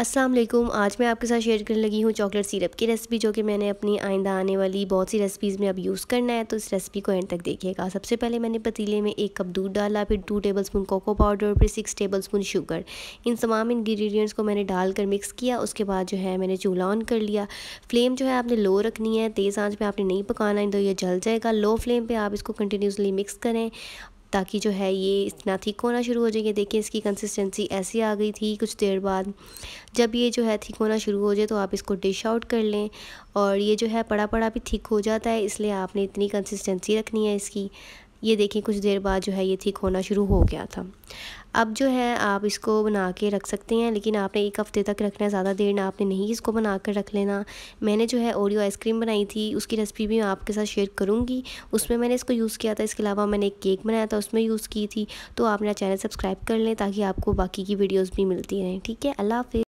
अस्सलाम वालेकुम आज मैं आपके साथ शेयर करने लगी हूँ चॉकलेट सिरप की रेसिपी जो कि मैंने अपनी आइंदा आने वाली बहुत सी रेसिपीज़ में अब यूज़ करना है तो इस रेसिपी को एंड तक देखिएगा सबसे पहले मैंने पतीले में एक कप दूध डाला फिर two tablespoon cocoa powder और फिर सिक्स टेबल स्पून शुगर इन तमाम इन्ग्रीडियंट्स को मैंने डालकर मिक्स किया उसके बाद जो है मैंने चूल्हा ऑन कर लिया फ्लेम जो है आपने लो रखनी है तेज़ आँच पर आपने नहीं पकाना है तो यह जल जाएगा लो फ्लेम पर आप इसको कंटिन्यूसली मिक्स करें ताकि जो है ये इतना थिक होना शुरू हो जाएंगे देखिए इसकी कंसिस्टेंसी ऐसी आ गई थी कुछ देर बाद जब ये जो है थिक होना शुरू हो जाए तो आप इसको डिश आउट कर लें और ये जो है पड़ा पड़ा भी थिक हो जाता है इसलिए आपने इतनी कंसिस्टेंसी रखनी है इसकी ये देखें कुछ देर बाद जो है ये थिक होना शुरू हो गया था अब जो है आप इसको बना के रख सकते हैं लेकिन आपने एक हफ़्ते तक रखना है ज़्यादा देर ना आपने नहीं इसको बना कर रख लेना मैंने जो है ओरियो आइसक्रीम बनाई थी उसकी रेसिपी भी मैं आपके साथ शेयर करूँगी उसमें मैंने इसको यूज़ किया था इसके अलावा मैंने एक केक बनाया था उसमें यूज़ की थी तो आप मेरा चैनल सब्सक्राइब कर लें ताकि आपको बाकी की वीडियोज़ भी मिलती रहें ठीक है अल्लाह हाफि